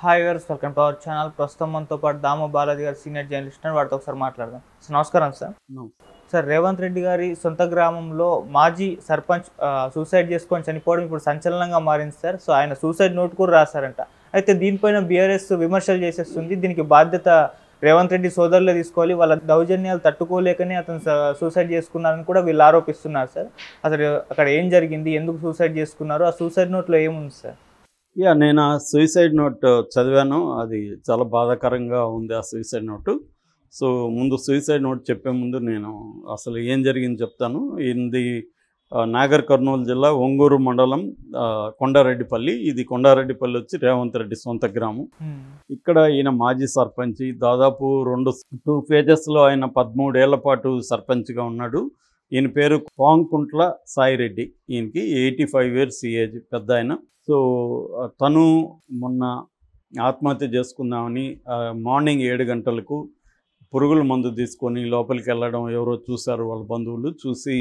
hi viewers welcome to our channel ప్రస్తుతం మనతో పాటు దామ బాలాజీ గారు సీనియర్ జర్నలిస్ట్ అని వాడితో ఒకసారి మాట్లాడదాం సార్ నమస్కారం సార్ సార్ రేవంత్ రెడ్డి గారి సొంత గ్రామంలో మాజీ సర్పంచ్ సూసైడ్ చేసుకొని చనిపోవడం ఇప్పుడు సంచలనంగా మారింది సార్ సో ఆయన సూసైడ్ నోట్ కూడా రాశారంట అయితే దీనిపైన బీఆర్ఎస్ విమర్శలు చేసేస్తుంది దీనికి బాధ్యత రేవంత్ రెడ్డి సోదరులే తీసుకోవాలి వాళ్ళ దౌర్జన్యాలు తట్టుకోలేకనే అతను సూసైడ్ చేసుకున్నారని కూడా వీళ్ళు ఆరోపిస్తున్నారు సార్ అసలు అక్కడ ఏం జరిగింది ఎందుకు సూసైడ్ చేసుకున్నారు ఆ సూసైడ్ నోట్లో ఏముంది సార్ యా నేను ఆ సూసైడ్ నోట్ uh, చదివాను అది చాలా బాధాకరంగా ఉంది ఆ సూసైడ్ నోటు సో ముందు సూసైడ్ నోట్ చెప్పే ముందు నేను అసలు ఏం జరిగింది చెప్తాను ఇది uh, నాగర్ కర్నూలు జిల్లా ఒంగూరు మండలం uh, కొండారెడ్డిపల్లి ఇది కొండారెడ్డిపల్లి వచ్చి రేవంత్ రెడ్డి సొంత గ్రామం ఇక్కడ ఈయన మాజీ సర్పంచ్ దాదాపు రెండు టూ ఫేజెస్లో ఆయన పదమూడేళ్ల పాటు సర్పంచ్గా ఉన్నాడు ఈయన పేరు కోంకుంట్ల సాయిరెడ్డి ఈయనకి ఎయిటీ ఫైవ్ ఇయర్స్ ఏజ్ పెద్ద ఆయన సో తను మొన్న ఆత్మహత్య చేసుకుందామని మార్నింగ్ ఏడు గంటలకు పురుగుల మందు తీసుకొని లోపలికి వెళ్ళడం ఎవరో చూశారు వాళ్ళ బంధువులు చూసి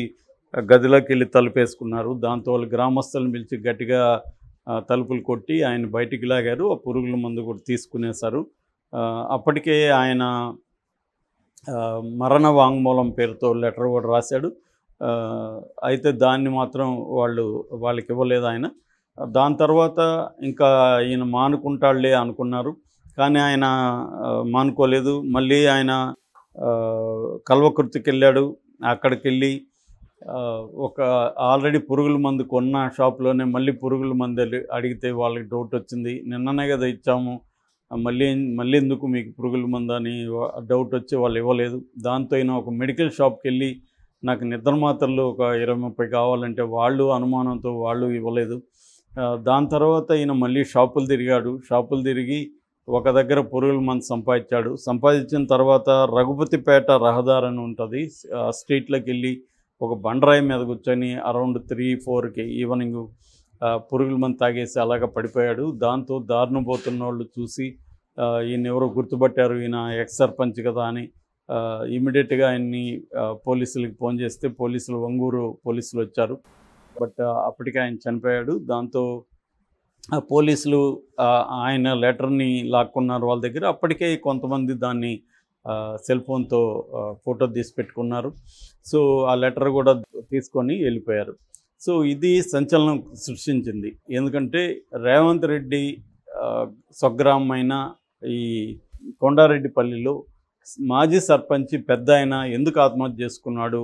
గదిలోకి వెళ్ళి తలుపేసుకున్నారు దాంతో వాళ్ళు గ్రామస్తులను పిలిచి గట్టిగా తలుపులు కొట్టి ఆయన బయటికి లాగారు ఆ పురుగుల మందు కూడా తీసుకునేశారు అప్పటికే ఆయన మరణ వాంగ్మూలం పేరుతో లెటర్ కూడా రాశాడు అయితే దాన్ని మాత్రం వాళ్ళు వాళ్ళకి ఇవ్వలేదు ఆయన దాని తర్వాత ఇంకా ఈయన మానుకుంటాడులే అనుకున్నారు కానీ ఆయన మానుకోలేదు మళ్ళీ ఆయన కల్వకృతికి వెళ్ళాడు అక్కడికి వెళ్ళి ఒక ఆల్రెడీ పురుగుల మందు కొన్న షాప్లోనే మళ్ళీ పురుగుల మందు అడిగితే వాళ్ళకి డౌట్ వచ్చింది నిన్ననే కదా ఇచ్చాము మళ్ళీ మళ్ళీ ఎందుకు మీకు పురుగుల మందని డౌట్ వచ్చి వాళ్ళు ఇవ్వలేదు దాంతో అయినా ఒక మెడికల్ షాప్కి వెళ్ళి నాకు నిద్ర మాత్రలు ఒక ఇరవై ముప్పై కావాలంటే వాళ్ళు అనుమానంతో వాళ్ళు ఇవ్వలేదు దాని తర్వాత ఈయన మళ్ళీ షాపులు తిరిగాడు షాపులు తిరిగి ఒక దగ్గర పురుగుల మందు సంపాదించాడు సంపాదించిన తర్వాత రఘుపతిపేట రహదారి అని ఉంటుంది స్ట్రీట్లోకి వెళ్ళి ఒక బండరాయి మీద కూర్చొని అరౌండ్ త్రీ ఫోర్కి ఈవినింగ్ పురుగుల మందు తాగేసి అలాగ పడిపోయాడు దాంతో దారుణం పోతున్న వాళ్ళు చూసి ఈయన ఎవరో గుర్తుపట్టారు ఈయన ఎక్స్ సర్పంచ్ కదా అని ఇమీడియట్గా ఆయన్ని పోలీసులకి ఫోన్ చేస్తే పోలీసులు వంగూరు పోలీసులు వచ్చారు బట్ అప్పటికే ఆయన చనిపోయాడు దాంతో పోలీసులు ఆయన లెటర్ని లాక్కున్నారు వాళ్ళ దగ్గర అప్పటికే కొంతమంది దాన్ని సెల్ ఫోన్తో ఫోటో తీసి పెట్టుకున్నారు సో ఆ లెటర్ కూడా తీసుకొని వెళ్ళిపోయారు సో ఇది సంచలనం సృష్టించింది ఎందుకంటే రేవంత్ రెడ్డి స్వగ్రామైన ఈ కొండారెడ్డిపల్లిలో మాజీ సర్పంచ్ పెద్ద ఆయన ఎందుకు ఆత్మహత్య చేసుకున్నాడు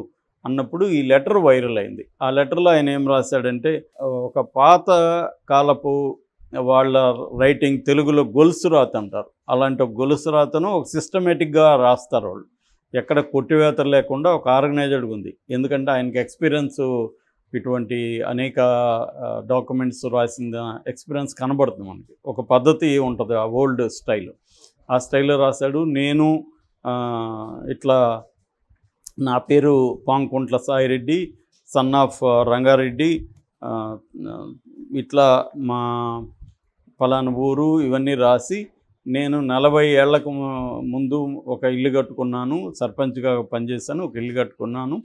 అన్నప్పుడు ఈ లెటర్ వైరల్ అయింది ఆ లెటర్లో ఆయన ఏం రాశాడంటే ఒక పాత కాలపు వాళ్ళ రైటింగ్ తెలుగులో గొలుసు రాత అంటారు అలాంటి ఒక గొలుసు రాతను ఒక సిస్టమేటిక్గా రాస్తారు వాళ్ళు ఎక్కడ కొట్టివేత లేకుండా ఒక ఆర్గనైజర్డ్గా ఉంది ఎందుకంటే ఆయనకి ఎక్స్పీరియన్స్ ఇటువంటి అనేక డాక్యుమెంట్స్ రాసిన ఎక్స్పీరియన్స్ కనబడుతుంది మనకి ఒక పద్ధతి ఉంటుంది ఆ ఓల్డ్ స్టైల్ ఆ స్టైల్లో రాశాడు నేను ఇట్లా నా పేరు పాంకుంట్ల సాయిరెడ్డి సన్ ఆఫ్ రంగారెడ్డి ఇట్లా మా ఫలానా ఊరు ఇవన్నీ రాసి నేను నలభై ఏళ్లకు ముందు ఒక ఇల్లు కట్టుకున్నాను సర్పంచ్గా పనిచేశాను ఒక ఇల్లు కట్టుకున్నాను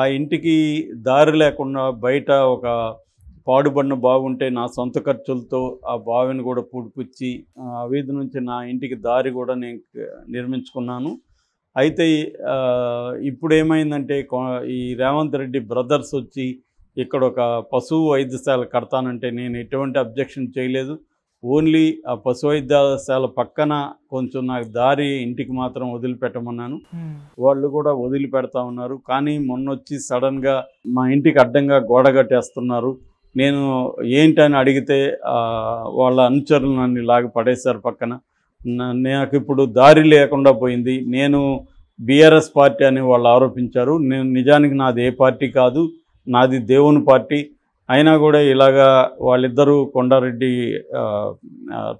ఆ ఇంటికి దారి లేకుండా బయట ఒక పాడుబడిన బాగుంటే నా సొంత ఖర్చులతో ఆ బావిని కూడా పూడిపుచ్చి ఆ వీధి నుంచి నా ఇంటికి దారి కూడా నేను నిర్మించుకున్నాను అయితే ఇప్పుడు ఏమైందంటే ఈ రేవంత్ రెడ్డి బ్రదర్స్ వచ్చి ఇక్కడ ఒక పశువు వైద్యశాల కడతానంటే నేను ఎటువంటి అబ్జెక్షన్ చేయలేదు ఓన్లీ ఆ పశు వైద్యశాల పక్కన కొంచెం నాకు దారి ఇంటికి మాత్రం వదిలిపెట్టమన్నాను వాళ్ళు కూడా వదిలిపెడతా ఉన్నారు కానీ మొన్నొచ్చి సడన్గా మా ఇంటికి అడ్డంగా గోడ కట్టేస్తున్నారు నేను ఏంటని అడిగితే వాళ్ళ అనుచరులు నన్ను ఇలాగ పడేశారు పక్కన నాకు ఇప్పుడు దారి లేకుండా పోయింది నేను బీఆర్ఎస్ పార్టీ అని వాళ్ళు ఆరోపించారు నేను నిజానికి నాది ఏ పార్టీ కాదు నాది దేవుని పార్టీ అయినా కూడా ఇలాగా వాళ్ళిద్దరూ కొండారెడ్డి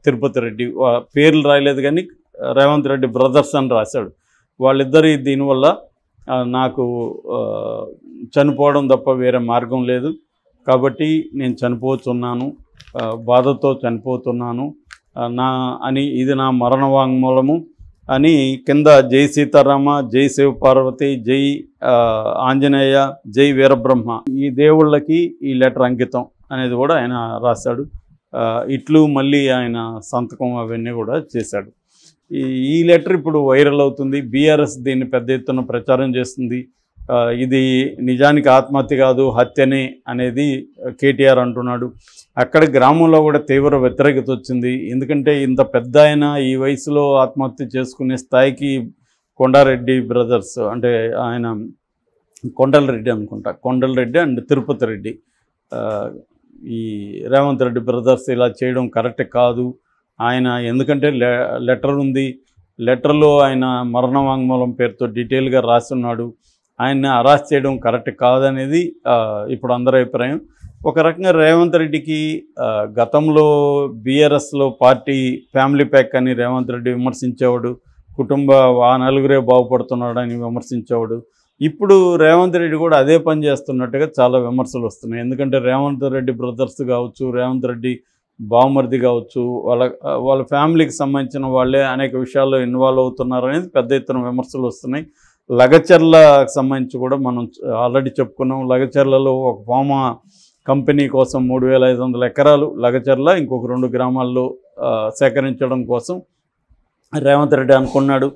తిరుపతి రెడ్డి పేర్లు రాయలేదు కానీ రేవంత్ రెడ్డి బ్రదర్స్ అని రాశాడు వాళ్ళిద్దరు దీనివల్ల నాకు చనిపోవడం తప్ప వేరే మార్గం లేదు కాబట్టి నేను చనిపోతున్నాను బాధతో చనిపోతున్నాను నా అని ఇది నా మరణ వాంగ్మూలము అని కింద జై సీతారామ జై శివ పార్వతి జై ఆంజనేయ జై వీరబ్రహ్మ ఈ దేవుళ్ళకి ఈ లెటర్ అంకితం అనేది కూడా ఆయన రాశాడు ఇట్లు మళ్ళీ ఆయన సంతకం అవన్నీ కూడా చేశాడు ఈ లెటర్ ఇప్పుడు వైరల్ అవుతుంది బీఆర్ఎస్ దీన్ని పెద్ద ఎత్తున ప్రచారం చేస్తుంది ఇది నిజానికి ఆత్మహత్య కాదు హత్యనే అనేది కేటీఆర్ అంటున్నాడు అక్కడ గ్రామంలో కూడా తీవ్ర వ్యతిరేకత వచ్చింది ఎందుకంటే ఇంత పెద్ద ఆయన ఈ వయసులో ఆత్మహత్య చేసుకునే స్థాయికి కొండారెడ్డి బ్రదర్స్ అంటే ఆయన కొండలరెడ్డి అనుకుంటా కొండలరెడ్డి అండ్ తిరుపతి రెడ్డి ఈ రేవంత్ రెడ్డి బ్రదర్స్ ఇలా చేయడం కరెక్ట్ కాదు ఆయన ఎందుకంటే లెటర్ ఉంది లెటర్లో ఆయన మరణ వాంగ్మూలం పేరుతో డీటెయిల్గా రాస్తున్నాడు ఆయన్ని అరెస్ట్ చేయడం కరెక్ట్ కాదనేది ఇప్పుడు అందరి అభిప్రాయం ఒక రకంగా రేవంత్ రెడ్డికి గతంలో బీఆర్ఎస్లో పార్టీ ఫ్యామిలీ ప్యాక్ అని రేవంత్ రెడ్డి విమర్శించేవాడు కుటుంబ ఆ నలుగురే బాగుపడుతున్నాడు అని విమర్శించేవాడు ఇప్పుడు రేవంత్ రెడ్డి కూడా అదే పని చేస్తున్నట్టుగా చాలా విమర్శలు వస్తున్నాయి ఎందుకంటే రేవంత్ రెడ్డి బ్రదర్స్ కావచ్చు రేవంత్ రెడ్డి బావమర్ది కావచ్చు వాళ్ళ వాళ్ళ ఫ్యామిలీకి సంబంధించిన వాళ్ళే అనేక విషయాల్లో ఇన్వాల్వ్ అవుతున్నారు అనేది పెద్ద ఎత్తున విమర్శలు వస్తున్నాయి లగచర్ల సంబంధించి కూడా మనం ఆల్రెడీ చెప్పుకున్నాం లగచర్లలో ఒక ఫార్మా కంపెనీ కోసం మూడు వేల ఐదు వందల ఎకరాలు లగచర్ల ఇంకొక రెండు గ్రామాల్లో సేకరించడం కోసం రేవంత్ రెడ్డి అనుకున్నాడు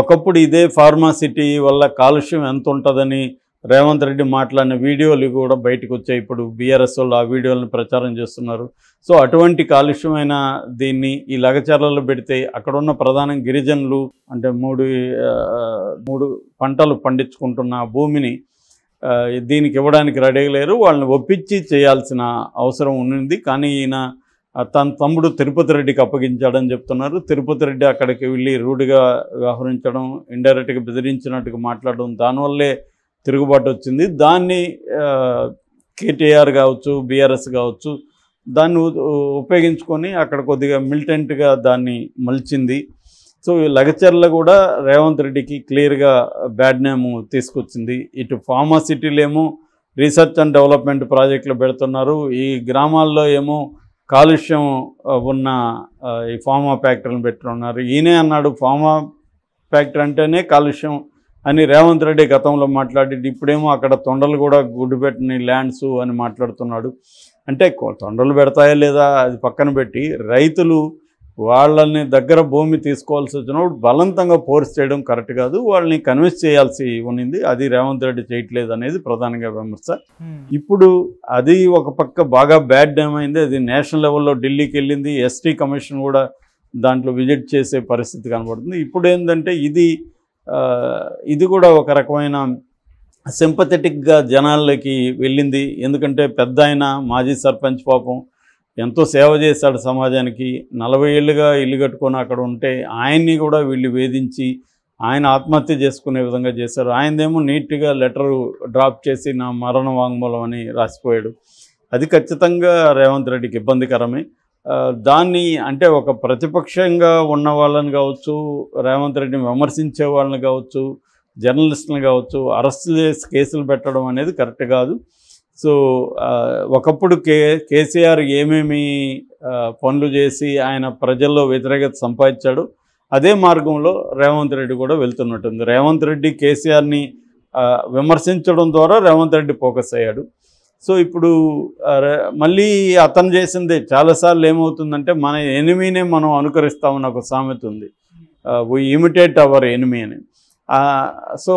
ఒకప్పుడు ఇదే ఫార్మాసిటీ వల్ల కాలుష్యం ఎంత ఉంటుందని రేవంత్ రెడ్డి మాట్లాడిన వీడియోలు కూడా బయటకు వచ్చాయి ఇప్పుడు బీఆర్ఎస్ వాళ్ళు ఆ వీడియోలను ప్రచారం చేస్తున్నారు సో అటువంటి కాలుష్యమైన దీన్ని ఈ లగచర్లలో పెడితే అక్కడ ఉన్న ప్రధాన గిరిజనులు అంటే మూడు మూడు పంటలు పండించుకుంటున్న భూమిని దీనికి ఇవ్వడానికి రెడీ లేరు వాళ్ళని ఒప్పించి చేయాల్సిన అవసరం ఉండింది కానీ ఈయన తన తమ్ముడు తిరుపతి రెడ్డికి అప్పగించాడని చెప్తున్నారు తిరుపతి రెడ్డి అక్కడికి వెళ్ళి రూడ్గా వ్యవహరించడం ఇండైరెక్ట్గా బెదిరించినట్టుగా మాట్లాడడం దానివల్లే తిరుగుబాటు వచ్చింది దాన్ని కేటీఆర్ కావచ్చు బీఆర్ఎస్ కావచ్చు దాన్ని ఉపయోగించుకొని అక్కడ కొద్దిగా మిలిటెంట్గా దాన్ని మలిచింది సో లగచర్ల కూడా రేవంత్ రెడ్డికి క్లియర్గా బ్యాడ్ నేమ్ తీసుకొచ్చింది ఇటు ఫార్మా సిటీలేమో రీసెర్చ్ అండ్ డెవలప్మెంట్ ప్రాజెక్టులు పెడుతున్నారు ఈ గ్రామాల్లో ఏమో కాలుష్యం ఉన్న ఈ ఫార్మా ఫ్యాక్టరీని పెట్టున్నారు ఈయనే అన్నాడు ఫార్మా ఫ్యాక్టరీ అంటేనే కాలుష్యం అని రేవంత్ రెడ్డి గతంలో మాట్లాడి ఇప్పుడేమో అక్కడ తొండలు కూడా గుడ్డు పెట్టిన ల్యాండ్స్ అని మాట్లాడుతున్నాడు అంటే తొండలు పెడతాయా లేదా అది పక్కన పెట్టి రైతులు వాళ్ళని దగ్గర భూమి తీసుకోవాల్సి వచ్చినప్పుడు బలవంతంగా ఫోర్స్ చేయడం కరెక్ట్ కాదు వాళ్ళని కన్విన్స్ చేయాల్సి ఉన్నింది అది రేవంత్ రెడ్డి చేయట్లేదు అనేది ప్రధానంగా విమర్శ ఇప్పుడు అది ఒక పక్క బాగా బ్యాడ్ డ్యామ్ అయింది అది నేషనల్ లెవెల్లో ఢిల్లీకి వెళ్ళింది ఎస్టీ కమిషన్ కూడా దాంట్లో విజిట్ చేసే పరిస్థితి కనబడుతుంది ఇప్పుడు ఏంటంటే ఇది ఇది కూడా ఒక రకమైన సింపథెటిక్గా జనాల్లోకి వెళ్ళింది ఎందుకంటే పెద్ద ఆయన మాజీ సర్పంచ్ పాపం ఎంతో సేవ చేశాడు సమాజానికి నలభై ఏళ్ళుగా ఇల్లు కట్టుకొని అక్కడ ఉంటే ఆయన్ని కూడా వీళ్ళు వేధించి ఆయన ఆత్మహత్య చేసుకునే విధంగా చేశారు ఆయనదేమో నీట్గా లెటర్ డ్రాప్ చేసి నా మరణ వాంగ్మూలం అని రాసిపోయాడు అది ఖచ్చితంగా రేవంత్ రెడ్డికి ఇబ్బందికరమే దాన్ని అంటే ఒక ప్రతిపక్షంగా ఉన్న వాళ్ళని కావచ్చు రేవంత్ రెడ్డిని విమర్శించే వాళ్ళని కావచ్చు జర్నలిస్టులను కావచ్చు అరెస్ట్ చేసి కేసులు పెట్టడం అనేది కరెక్ట్ కాదు సో ఒకప్పుడు కే కేసీఆర్ ఏమేమి పనులు చేసి ఆయన ప్రజల్లో వ్యతిరేకత సంపాదించాడు అదే మార్గంలో రేవంత్ రెడ్డి కూడా వెళ్తున్నట్టుంది రేవంత్ రెడ్డి కేసీఆర్ని విమర్శించడం ద్వారా రేవంత్ రెడ్డి ఫోకస్ అయ్యాడు సో ఇప్పుడు మళ్ళీ అతను చేసింది చాలాసార్లు ఏమవుతుందంటే మన ఎనిమీనే మనం అనుకరిస్తామని ఒక సామెత ఉంది వీ ఇమిటేట్ అవర్ ఎనిమీ అని సో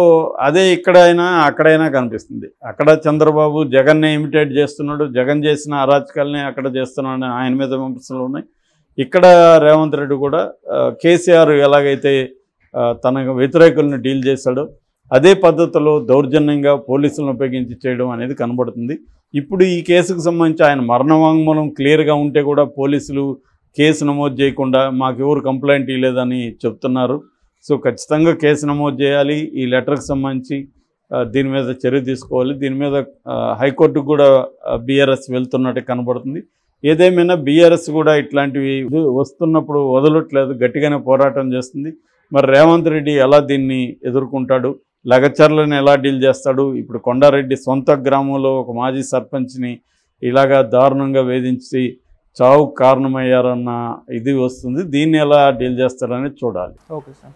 అదే ఇక్కడైనా అక్కడైనా కనిపిస్తుంది అక్కడ చంద్రబాబు జగన్నే ఇమిటేట్ చేస్తున్నాడు జగన్ చేసిన అరాచకాలని అక్కడ చేస్తున్నాడు ఆయన మీద విమర్శలు ఉన్నాయి ఇక్కడ రేవంత్ రెడ్డి కూడా కేసీఆర్ ఎలాగైతే తన వ్యతిరేకులను డీల్ చేశాడో అదే పద్ధతిలో దౌర్జన్యంగా పోలీసులను ఉపయోగించి చేయడం అనేది కనబడుతుంది ఇప్పుడు ఈ కేసుకు సంబంధించి ఆయన మరణ వాంగ్మూలం క్లియర్గా ఉంటే కూడా పోలీసులు కేసు నమోదు చేయకుండా మాకు ఎవరు కంప్లైంట్ ఇవ్వలేదని చెప్తున్నారు సో ఖచ్చితంగా కేసు నమోదు చేయాలి ఈ లెటర్కి సంబంధించి దీని మీద చర్య తీసుకోవాలి దీని మీద హైకోర్టుకు కూడా బీఆర్ఎస్ వెళ్తున్నట్టు కనబడుతుంది ఏదేమైనా బీఆర్ఎస్ కూడా ఇట్లాంటివి వస్తున్నప్పుడు వదలట్లేదు గట్టిగానే పోరాటం చేస్తుంది మరి రేవంత్ రెడ్డి ఎలా దీన్ని ఎదుర్కొంటాడు లగచర్లను ఎలా డీల్ చేస్తాడు ఇప్పుడు కొండారెడ్డి సొంత గ్రామంలో ఒక మాజీ సర్పంచ్ని ఇలాగా దారుణంగా వేధించి చావుకు కారణమయ్యారన్న ఇది వస్తుంది దీన్ని ఎలా డీల్ చేస్తారనేది చూడాలి ఓకే సార్